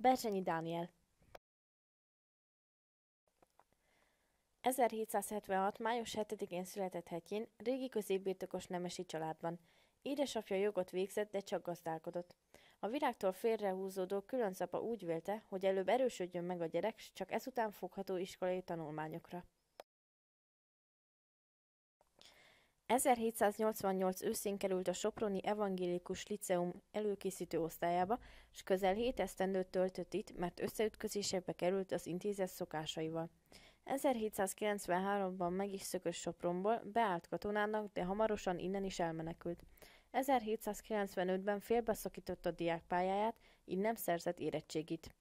Bersenyi Dániel 1776. május 7-én született hetjén, régi középbirtokos nemesi családban. Édesapja jogot végzett, de csak gazdálkodott. A virágtól félrehúzódó különcapa úgy vélte, hogy előbb erősödjön meg a gyerek, csak ezután fogható iskolai tanulmányokra. 1788 őszén került a Soproni Evangélikus Liceum előkészítő osztályába, és közel hét esztendőt töltött itt, mert összeütközésekbe került az intézet szokásaival. 1793-ban meg is szökött Sopronból, beállt katonának, de hamarosan innen is elmenekült. 1795-ben félbeszakította diákpályáját, így nem szerzett érettségit.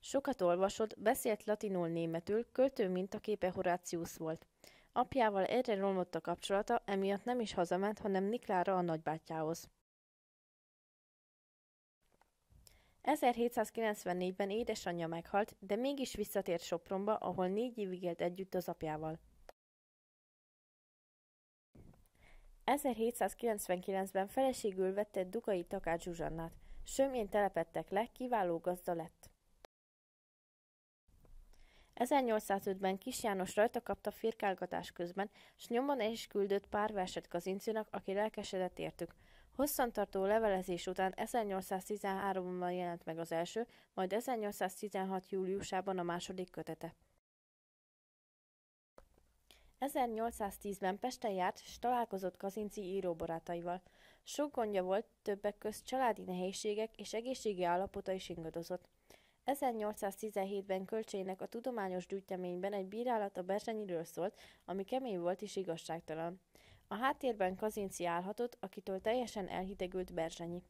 Sokat olvasott, beszélt latinul-németül, költő mintaképe Horácius volt. Apjával egyre romlott a kapcsolata, emiatt nem is hazament, hanem Niklára a nagybátyához. 1794-ben édesanyja meghalt, de mégis visszatért Sopronba, ahol négy évig élt együtt az apjával. 1799-ben feleségül vette Dukai Takács Zsuzsannát. Sömjén telepettek le, kiváló gazda lett. 1805-ben Kis János rajta kapta firkálgatás közben, s nyomon is küldött pár verset Kazincinak, aki lelkesedett értük. Hosszantartó levelezés után 1813-ban jelent meg az első, majd 1816. júliusában a második kötete. 1810-ben Pesten járt, és találkozott Kazinci íróbarátaival. Sok gondja volt, többek közt családi nehézségek és egészségi állapota is ingadozott. 1817-ben Kölcsének a tudományos gyűjteményben egy bírálat a Berzsenyiről szólt, ami kemény volt és igazságtalan. A háttérben Kazinci állhatott, akitől teljesen elhidegült Berzsenyi.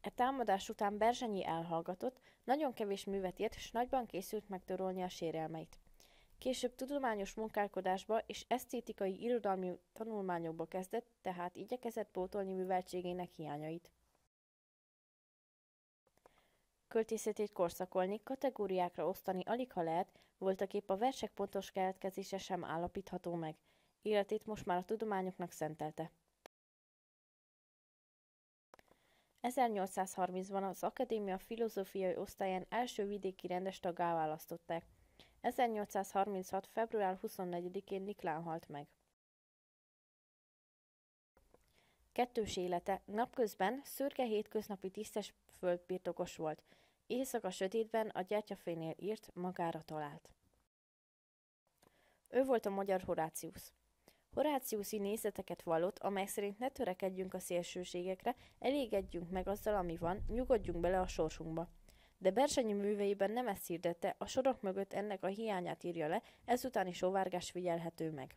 E támadás után Berzsenyi elhallgatott, nagyon kevés művet írt, és nagyban készült megtorolni a sérelmeit. Később tudományos munkálkodásba és esztétikai irodalmi tanulmányokba kezdett, tehát igyekezett pótolni műveltségének hiányait. Költészetét korszakolni, kategóriákra osztani alig ha lehet, voltaképp a versek pontos keletkezése sem állapítható meg. Életét most már a tudományoknak szentelte. 1830-ban az akadémia filozófiai osztályán első vidéki rendes tagá választották. 1836. február 24-én Niklán halt meg. Kettős élete. Napközben szürke hétköznapi tisztes földbirtokos volt. Éjszaka sötétben a gyertyafénél írt, magára talált. Ő volt a magyar Horáciusz. Horáciuszi nézeteket vallott, amely szerint ne törekedjünk a szélsőségekre, elégedjünk meg azzal, ami van, nyugodjunk bele a sorsunkba. De Bersenyi műveiben nem ezt hirdette, a sorok mögött ennek a hiányát írja le, ezután is óvárgás figyelhető meg.